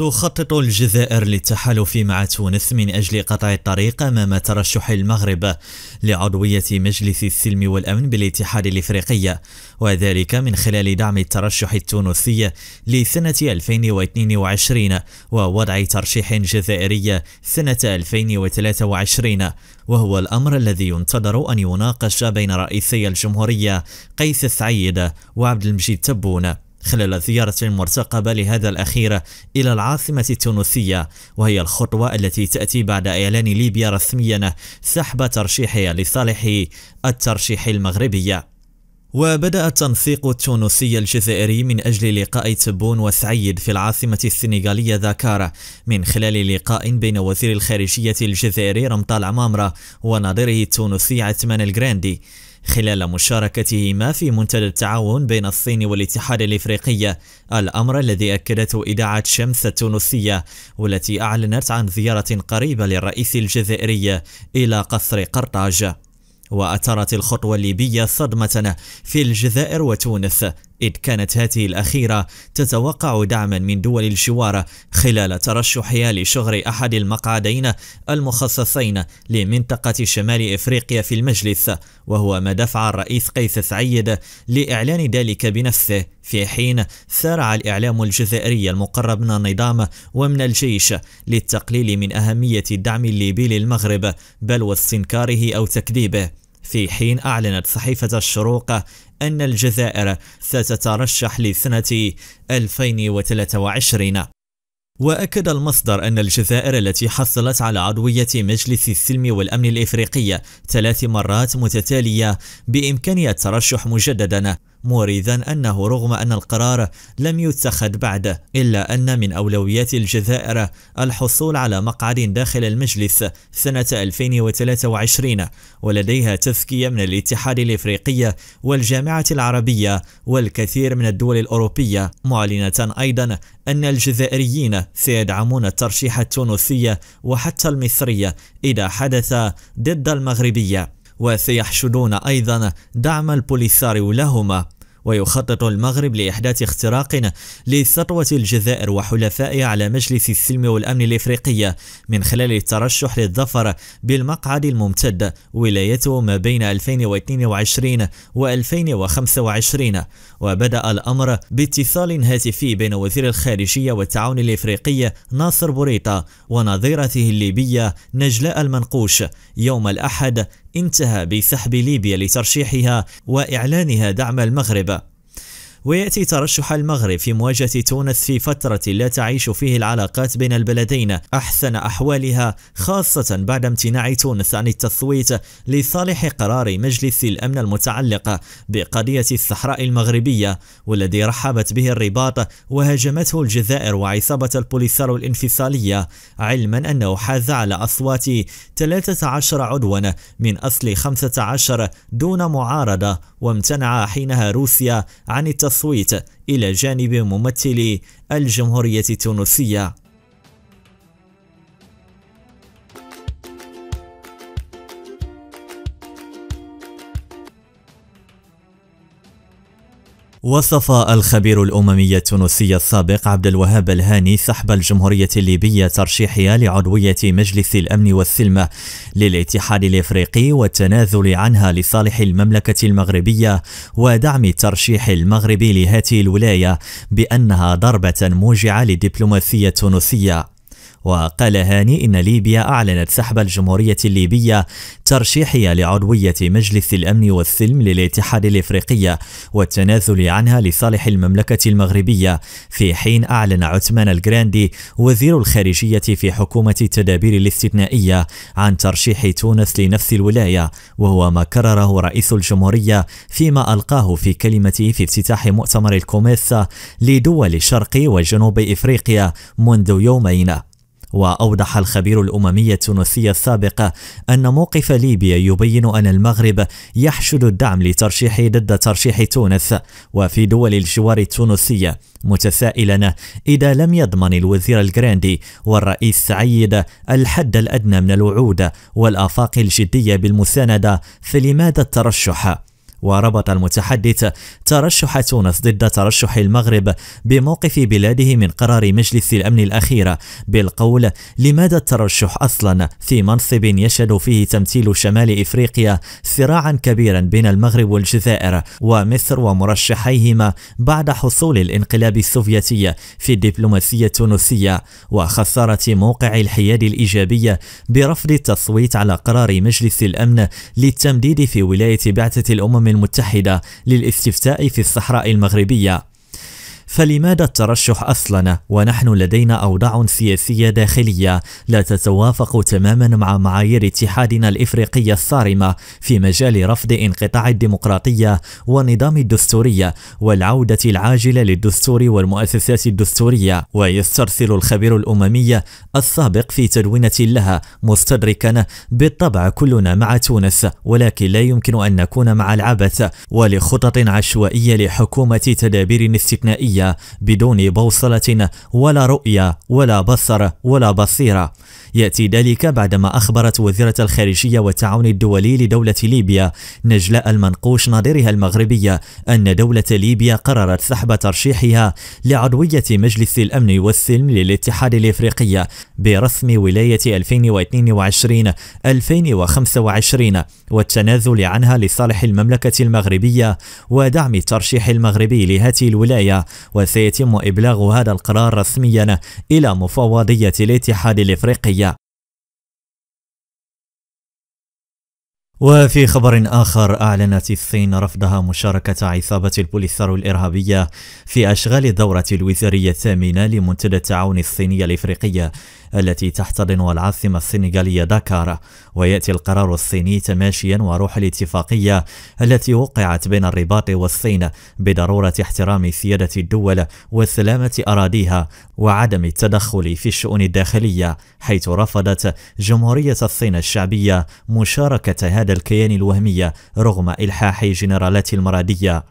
تخطط الجزائر للتحالف مع تونس من أجل قطع الطريق أمام ترشح المغرب لعضوية مجلس السلم والأمن بالاتحاد الإفريقي وذلك من خلال دعم الترشح التونسي لسنة 2022 ووضع ترشيح جزائري سنة 2023 وهو الأمر الذي ينتظر أن يناقش بين رئيسي الجمهورية قيس سعيد وعبد المجيد تبون خلال زيارة مرتقبة لهذا الأخير إلى العاصمة التونسية وهي الخطوة التي تأتي بعد إعلان ليبيا رسميا سحب ترشيحها لصالح الترشيح المغربية وبدأ التنسيق التونسي الجزائري من أجل لقاء تبون وسعيد في العاصمة السنغالية ذاكارة من خلال لقاء بين وزير الخارجية الجزائري رمطال عمامرة وناظره التونسي عثمان الجراندي خلال مشاركتهما في منتدى التعاون بين الصين والاتحاد الافريقي الامر الذي اكدته اذاعه شمس التونسيه والتي اعلنت عن زياره قريبه للرئيس الجزائري الى قصر قرطاج وأثارت الخطوة الليبية صدمة في الجزائر وتونس إذ كانت هذه الأخيرة تتوقع دعما من دول الجوار خلال ترشحها لشهر أحد المقعدين المخصصين لمنطقة شمال إفريقيا في المجلس وهو ما دفع الرئيس قيس سعيد لإعلان ذلك بنفسه في حين سارع الإعلام الجزائري المقرب من النظام ومن الجيش للتقليل من أهمية الدعم الليبي للمغرب بل واستنكاره أو تكذيبه في حين أعلنت صحيفة الشروق أن الجزائر ستترشح لسنة 2023 وأكد المصدر أن الجزائر التي حصلت على عضوية مجلس السلم والأمن الإفريقي ثلاث مرات متتالية بإمكانها الترشح مجددا موردا أنه رغم أن القرار لم يتخذ بعد إلا أن من أولويات الجزائر الحصول على مقعد داخل المجلس سنة 2023 ولديها تزكية من الاتحاد الإفريقي والجامعة العربية والكثير من الدول الأوروبية معلنة أيضا أن الجزائريين سيدعمون الترشيح التونسي وحتى المصرية إذا حدث ضد المغربية وسيحشدون أيضا دعم البوليساريو لهما ويخطط المغرب لإحداث اختراق لسطوة الجزائر وحلفائها على مجلس السلم والأمن الإفريقية من خلال الترشح للظفر بالمقعد الممتد ولايته ما بين 2022 و 2025 وبدأ الأمر باتصال هاتفي بين وزير الخارجية والتعاون الإفريقي ناصر بوريطة ونظيرته الليبية نجلاء المنقوش يوم الأحد انتهى بسحب ليبيا لترشيحها وإعلانها دعم المغرب ويأتي ترشح المغرب في مواجهة تونس في فترة لا تعيش فيه العلاقات بين البلدين أحسن أحوالها خاصة بعد امتناع تونس عن التصويت لصالح قرار مجلس الأمن المتعلق بقضية الصحراء المغربية والذي رحبت به الرباط وهاجمته الجزائر وعصابة البوليسارو الانفصالية علما أنه حاز على أصوات 13 عضوا من أصل 15 دون معارضة وامتنع حينها روسيا عن التصويت إلى جانب ممثلي الجمهورية التونسية وصف الخبير الأممي التونسي السابق عبد الوهاب الهاني سحب الجمهورية الليبية ترشيحها لعضوية مجلس الأمن والسلمة للاتحاد الإفريقي والتنازل عنها لصالح المملكة المغربية ودعم الترشيح المغربي لهذه الولاية بأنها ضربة موجعة للدبلوماسية التونسية وقال هاني إن ليبيا أعلنت سحب الجمهورية الليبية ترشيحية لعضوية مجلس الأمن والسلم للاتحاد الإفريقي والتنازل عنها لصالح المملكة المغربية في حين أعلن عثمان الجراندي وزير الخارجية في حكومة التدابير الاستثنائية عن ترشيح تونس لنفس الولاية وهو ما كرره رئيس الجمهورية فيما ألقاه في كلمته في افتتاح مؤتمر الكوميسا لدول شرق وجنوب إفريقيا منذ يومين وأوضح الخبير الأممي التونسي السابق أن موقف ليبيا يبين أن المغرب يحشد الدعم لترشيح ضد ترشيح تونس وفي دول الجوار التونسية متسائلا إذا لم يضمن الوزير الجراندي والرئيس سعيد الحد الأدنى من الوعود والآفاق الجدية بالمساندة فلماذا الترشح؟ وربط المتحدث ترشح تونس ضد ترشح المغرب بموقف بلاده من قرار مجلس الأمن الأخير بالقول لماذا الترشح أصلا في منصب يشهد فيه تمثيل شمال إفريقيا صراعا كبيرا بين المغرب والجزائر ومصر ومرشحيهما بعد حصول الانقلاب السوفيتي في الدبلوماسية التونسية وخسارة موقع الحياد الإيجابية برفض التصويت على قرار مجلس الأمن للتمديد في ولاية بعثة الأمم المتحدة للاستفتاء في الصحراء المغربية فلماذا الترشح أصلا ونحن لدينا أوضاع سياسية داخلية لا تتوافق تماما مع معايير اتحادنا الإفريقي الصارمة في مجال رفض انقطاع الديمقراطية والنظام الدستوري والعودة العاجلة للدستور والمؤسسات الدستورية ويسترسل الخبير الأممي السابق في تدوينة لها مستدركا بالطبع كلنا مع تونس ولكن لا يمكن أن نكون مع العبث ولخطط عشوائية لحكومة تدابير استثنائية العلمية بدون بوصلة ولا رؤية ولا بصر ولا بصيرة يأتي ذلك بعدما أخبرت وزيرة الخارجية والتعاون الدولي لدولة ليبيا نجلاء المنقوش ناظرها المغربية أن دولة ليبيا قررت سحب ترشيحها لعضوية مجلس الأمن والسلم للاتحاد الإفريقي برسم ولاية 2022-2025 والتنازل عنها لصالح المملكة المغربية ودعم الترشيح المغربي لهذه الولاية وسيتم إبلاغ هذا القرار رسميا إلى مفوضية الاتحاد الإفريقي وفي خبر آخر أعلنت الصين رفضها مشاركة عصابة البوليسارو الإرهابية في أشغال الدورة الوزارية الثامنة لمنتدى التعاون الصيني الإفريقي التي تحتضن العاصمة السنغالية داكار ويأتي القرار الصيني تماشيا وروح الاتفاقية التي وقعت بين الرباط والصين بضرورة احترام سيادة الدول وسلامة أراضيها وعدم التدخل في الشؤون الداخلية حيث رفضت جمهورية الصين الشعبية مشاركة هذا الكيان الوهمي رغم إلحاح جنرالات المرادية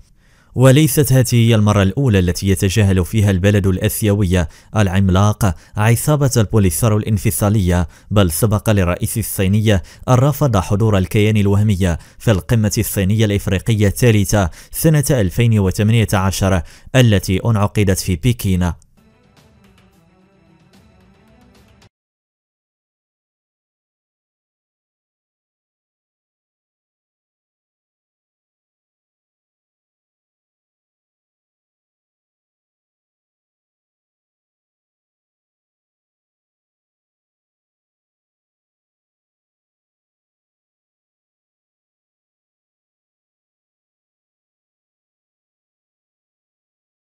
وليست هذه هي المرة الأولى التي يتجاهل فيها البلد الأسيوية العملاق عصابة البوليساريو الانفصالية بل سبق للرئيس الصيني أن رفض حضور الكيان الوهمي في القمة الصينية الإفريقية الثالثة سنة 2018 التي انعقدت في بكين